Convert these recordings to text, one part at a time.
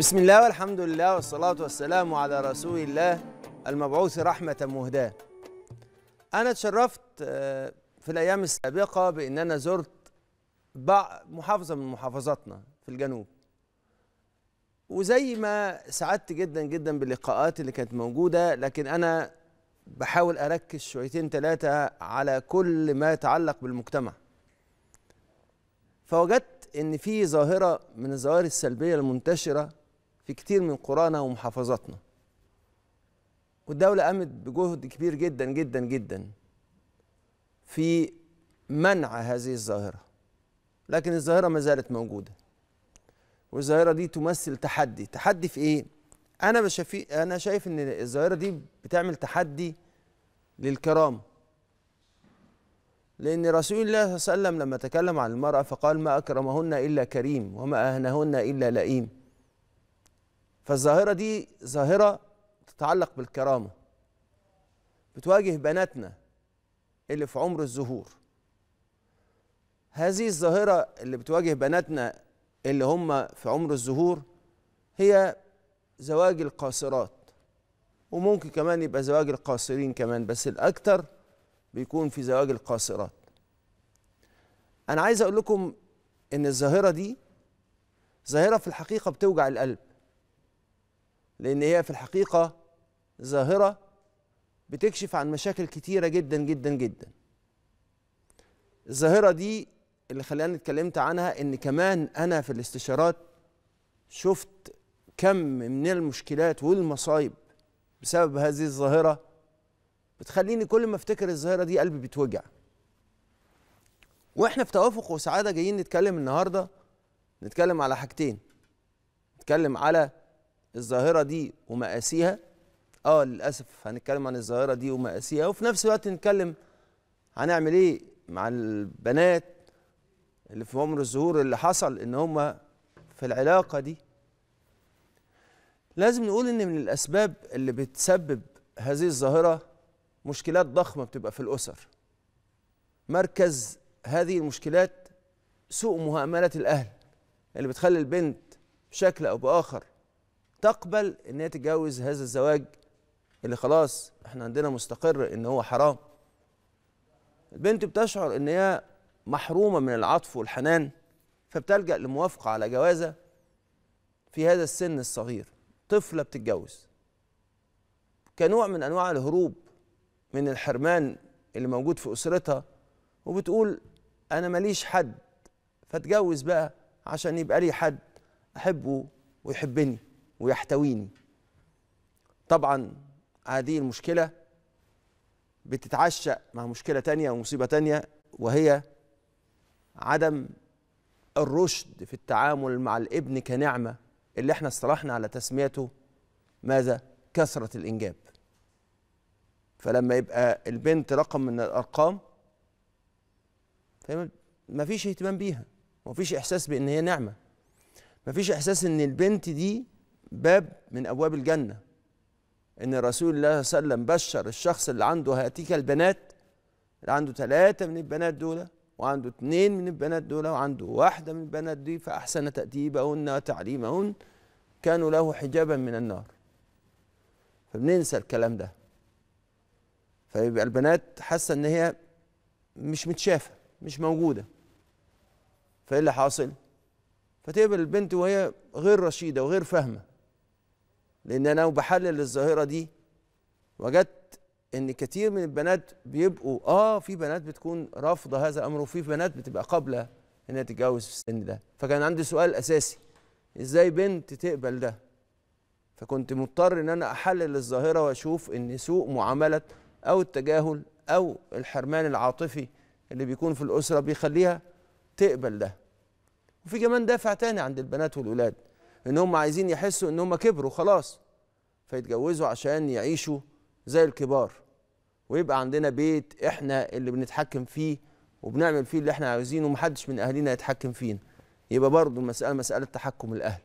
بسم الله والحمد لله والصلاة والسلام على رسول الله المبعوث رحمة مهداة أنا اتشرفت آه، في الأيام السابقة بأن أنا زرت محافظة من محافظاتنا في الجنوب وزي ما سعدت جدا جدا باللقاءات اللي كانت موجودة لكن أنا بحاول أركز شويتين ثلاثة على كل ما يتعلق بالمجتمع فوجدت ان في ظاهره من الظواهر السلبيه المنتشره في كتير من قرانا ومحافظاتنا والدولة قامت بجهد كبير جدا جدا جدا في منع هذه الظاهرة لكن الظاهرة ما زالت موجودة والظاهرة دي تمثل تحدي تحدي في إيه؟ أنا بشفي أنا شايف إن الظاهرة دي بتعمل تحدي للكرامة لأن رسول الله صلى الله عليه وسلم لما تكلم عن المرأة فقال ما أكرمهن إلا كريم وما أهنهن إلا لئيم فالظاهرة دي ظاهرة تتعلق بالكرامة بتواجه بناتنا اللي في عمر الزهور هذه الظاهرة اللي بتواجه بناتنا اللي هم في عمر الزهور هي زواج القاصرات وممكن كمان يبقى زواج القاصرين كمان بس الأكثر بيكون في زواج القاصرات أنا عايز أقول لكم إن الظاهرة دي ظاهرة في الحقيقة بتوجع القلب لأن هي في الحقيقة ظاهرة بتكشف عن مشاكل كتيرة جدا جدا جدا الظاهرة دي اللي خلاني اتكلمت عنها إن كمان أنا في الاستشارات شفت كم من المشكلات والمصايب بسبب هذه الظاهرة بتخليني كل ما افتكر الظاهرة دي قلبي بيتوجع واحنا في توافق وسعادة جايين نتكلم النهاردة نتكلم على حاجتين نتكلم على الظاهره دي ومقاسيها اه للاسف هنتكلم عن الظاهره دي ومقاسيها وفي نفس الوقت نتكلم هنعمل ايه مع البنات اللي في عمر الزهور اللي حصل ان هما في العلاقه دي لازم نقول ان من الاسباب اللي بتسبب هذه الظاهره مشكلات ضخمه بتبقى في الاسر مركز هذه المشكلات سوء مهامله الاهل اللي بتخلي البنت بشكل او باخر تقبل ان هي تتجوز هذا الزواج اللي خلاص احنا عندنا مستقر ان هو حرام البنت بتشعر ان هي محرومه من العطف والحنان فبتلجا لموافقه على جوازه في هذا السن الصغير طفله بتتجوز كنوع من انواع الهروب من الحرمان اللي موجود في اسرتها وبتقول انا ماليش حد فاتجوز بقى عشان يبقى لي حد احبه ويحبني ويحتويني طبعا هذه المشكلة بتتعشق مع مشكلة تانية ومصيبة تانية وهي عدم الرشد في التعامل مع الابن كنعمة اللي احنا اصطلحنا على تسميته ماذا؟ كثرة الإنجاب فلما يبقى البنت رقم من الأرقام ما فيش اهتمام بيها ما فيش إحساس بأن هي نعمة ما فيش إحساس أن البنت دي باب من ابواب الجنه ان رسول الله صلى الله عليه وسلم بشر الشخص اللي عنده هاتيك البنات اللي عنده ثلاثه من البنات دول وعنده اثنين من البنات دول وعنده واحده من البنات دي فاحسن تاديبهن وتعليمهن كانوا له حجابا من النار فبننسى الكلام ده فيبقى البنات حاسه ان هي مش متشافه مش موجوده فايه اللي حاصل فتقبل البنت وهي غير رشيده وغير فاهمه لان انا وبحلل الظاهره دي وجدت ان كتير من البنات بيبقوا اه في بنات بتكون رافضه هذا الامر وفي بنات بتبقى قابله انها تتجوز في السن ده فكان عندي سؤال اساسي ازاي بنت تقبل ده فكنت مضطر ان انا احلل الظاهره واشوف ان سوء معامله او التجاهل او الحرمان العاطفي اللي بيكون في الاسره بيخليها تقبل ده وفي كمان دافع تاني عند البنات والولاد ان هم عايزين يحسوا ان هم كبروا خلاص فيتجوزوا عشان يعيشوا زي الكبار ويبقى عندنا بيت احنا اللي بنتحكم فيه وبنعمل فيه اللي احنا عايزينه ومحدش من اهالينا يتحكم فينا يبقى برضه المساله مساله تحكم الاهل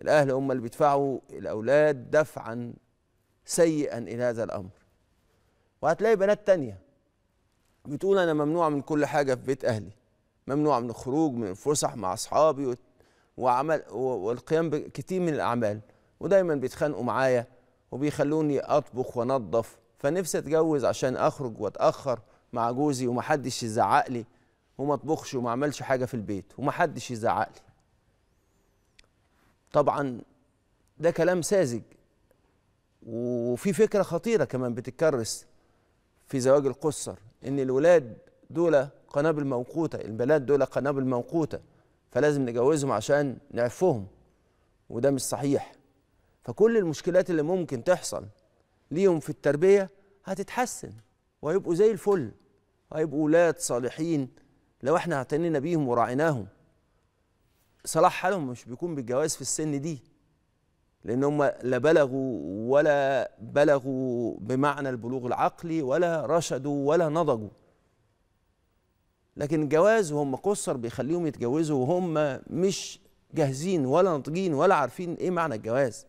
الاهل هم اللي بيدفعوا الاولاد دفعا سيئا الى هذا الامر وهتلاقي بنات تانية بتقول انا ممنوعه من كل حاجه في بيت اهلي ممنوع من الخروج من الفسح مع اصحابي وعمل والقيام بكتير من الاعمال ودايما بيتخانقوا معايا وبيخلوني اطبخ وانظف فنفسي اتجوز عشان اخرج واتاخر مع جوزي ومحدش يزعق لي وما اطبخش وما اعملش حاجه في البيت ومحدش يزعق لي طبعا ده كلام ساذج وفي فكره خطيره كمان بتتكرس في زواج القصر ان الولاد دول قنابل موقوته البنات دول قنابل موقوته فلازم نجوزهم عشان نعفهم وده مش صحيح فكل المشكلات اللي ممكن تحصل ليهم في التربية هتتحسن وهيبقوا زي الفل وهيبقوا ولاد صالحين لو احنا اعتنينا بيهم وراعيناهم صلاح حالهم مش بيكون بالجواز في السن دي لان هم لا بلغوا ولا بلغوا بمعنى البلوغ العقلي ولا رشدوا ولا نضجوا لكن الجواز هم قصر بيخليهم يتجوزوا وهم مش جاهزين ولا ناضجين ولا عارفين ايه معنى الجواز